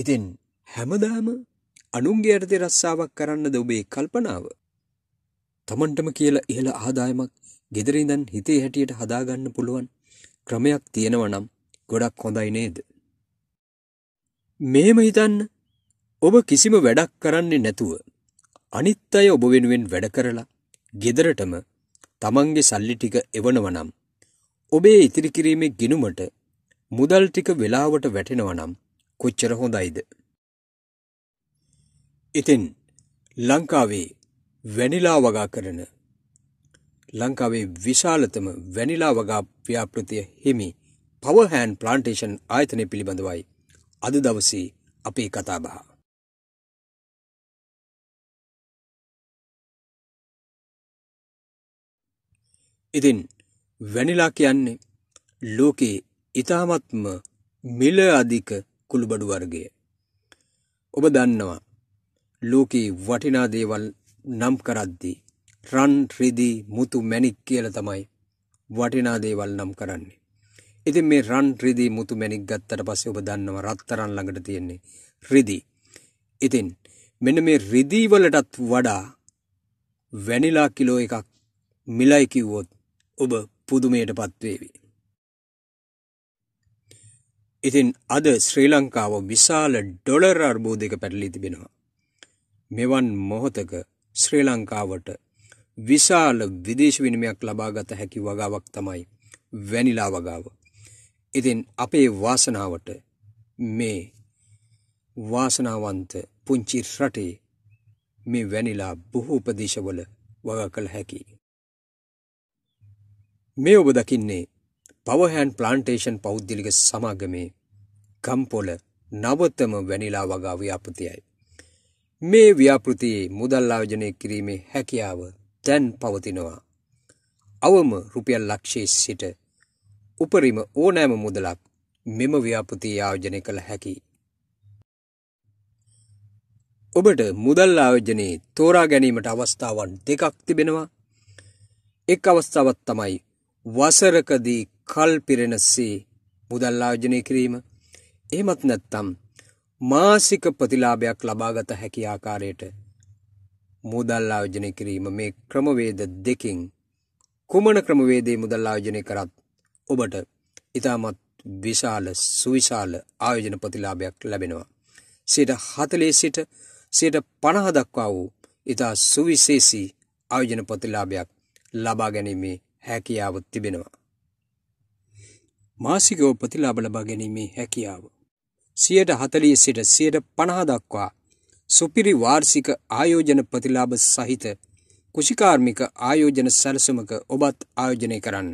ඉතින් හැමදාම අනුන්ගේ යටතේ රස්සාවක් කරන්නද ඔබේ කල්පනාව? Tamanටම කියලා ඉහළ ආදායමක් gedare ඉඳන් හිතේ හැටියට හදාගන්න පුළුවන් ක්‍රමයක් තියෙනවා නම් ගොඩක් හොඳයි නේද? මෙහෙම හිතන්න ඔබ කිසිම වැඩක් කරන්නේ නැතුව අනිත් අය ඔබ වෙනුවෙන් වැඩ කරලා gedareටම Tamanගේ සල්ලි ටික එවනවා නම් ඔබේ ඉතිරි කිරීමේ ගිණුමට මුදල් ටික වෙලාවට වැටෙනවා නම් කොච්චර හොඳයිද. ඉතින් ලංකාවේ වැනිලා වගා කරන ලංකාවේ විශාලතම වැනිලා වගා ව්‍යාපෘතිය හිමි පවහෑන් ප්ලාන්ටේෂන් ආයතනය පිළිබඳවයි අද දවසේ අපේ කතාබහ. ඉතින් වැනිලා කියන්නේ ලෝකයේ ඉතාමත්ම මිල අධික කුළුබඩු වර්ගය. ඔබ දන්නවා ලෝකේ වටිනා දේවල් නම් කරද්දී රන් රිදි මුතු මැණික් කියලා තමයි වටිනා දේවල් නම් කරන්නේ. ඉතින් මේ රන් රිදි මුතු මැණික් ගත්තට පස්සේ ඔබ දන්නවා රත්තරන් ළඟට තියෙන්නේ රිදි. ඉතින් මෙන්න මේ රිදි වලටත් වඩා වැනිලා කිලෝ එකක් මිලයි කිව්වොත් ඔබ පුදුමයටපත් වේවි. ඉතින් අද ශ්‍රී ලංකාව විශාල ඩොලර් අර්බෝධයක පැටලී තිබෙනවා. මෙවන් මොහොතක ශ්‍රී ලංකාවට විශාල විදේශ විනිමයක් ලබාගත හැකි වගාවක් තමයි වැනිලා වගාව. ඉතින් අපේ වාසනාවට මේ වාසනාවන්ත පුංචි රටේ මේ වැනිලා බොහෝ ප්‍රදේශවල වගා කළ හැකි. මේ ඔබ දකින්නේ පවහැන් ප්ලාන්ටේෂන් පෞද්ගලික සමාගමේ ගම්පොල නවතම වැනිලා වගා ව්‍යාපෘතියයි. මේ ව්‍යාපෘතියේ මුදල් ආයෝජනය කිරීමේ හැකියාව දැන් පවතිනවා. අවම රුපියල් ලක්ෂයේ සිට උපරිම ඕනෑම මුදලක් මෙම ව්‍යාපෘතිය ආයෝජනය කළ හැකි. ඔබට මුදල් ආයෝජනයේ තෝරා ගැනීමට අවස්ථාවන් දෙකක් තිබෙනවා. එක් අවස්ථාවක් තමයි වසරකදී කල් පිරෙනසේ මුදල් ආයෝජනය කිරීම එහෙමත් නැත්නම් මාසික ප්‍රතිලාභයක් ලබාගත හැකි ආකාරයට මුදල් ආයෝජනය කිරීම මේ ක්‍රමවේද දෙකෙන් කුමන ක්‍රමවේදයේ මුදල් ආයෝජනය කරත් ඔබට ඉතාමත් විශාල සුවිශාල ආයෝජන ප්‍රතිලාභයක් ලැබෙනවා. සිට 40 සිට සිට 50 දක්වා වූ ඉතා සුවිශේෂී ආයෝජන ප්‍රතිලාභයක් ලබා ගැනීමේ හැකියාව තිබෙනවා. මාසිකව ප්‍රතිලාබ ලබා ගැනීමේ හැකියාව. සියයට හතලිය සිට සියයට පණහ දක්වා සුපිරි වාර්සික ආයෝජන ප්‍රතිලාබ සහිත කුෂිකාර්මික ආයෝජන සැලසුමක ඔබත් ආයෝජනය කරන්න.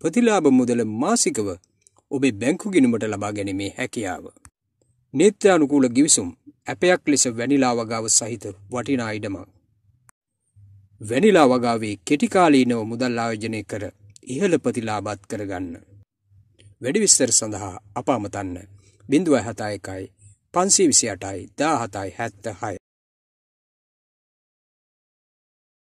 ප්‍රතිලාබ මුදල මාසිකව ඔබේ බැංකු ගිනුමට ලබා ගැනීමේ හැකියාව. නේත්‍යානුකූල ගිවිසුම් ඇපයක් ලෙස වැනිලා වගාව සහිත වටිනා ඉඩමක්. වැනිලා වගාවේ කෙටිකාලීනව මුදල් ආයෝජනය කර ඉහළ ප්‍රතිලාභත් කරගන්න. වැඩි විස්තර සඳහා අප අමතන්න 071 528යි 1776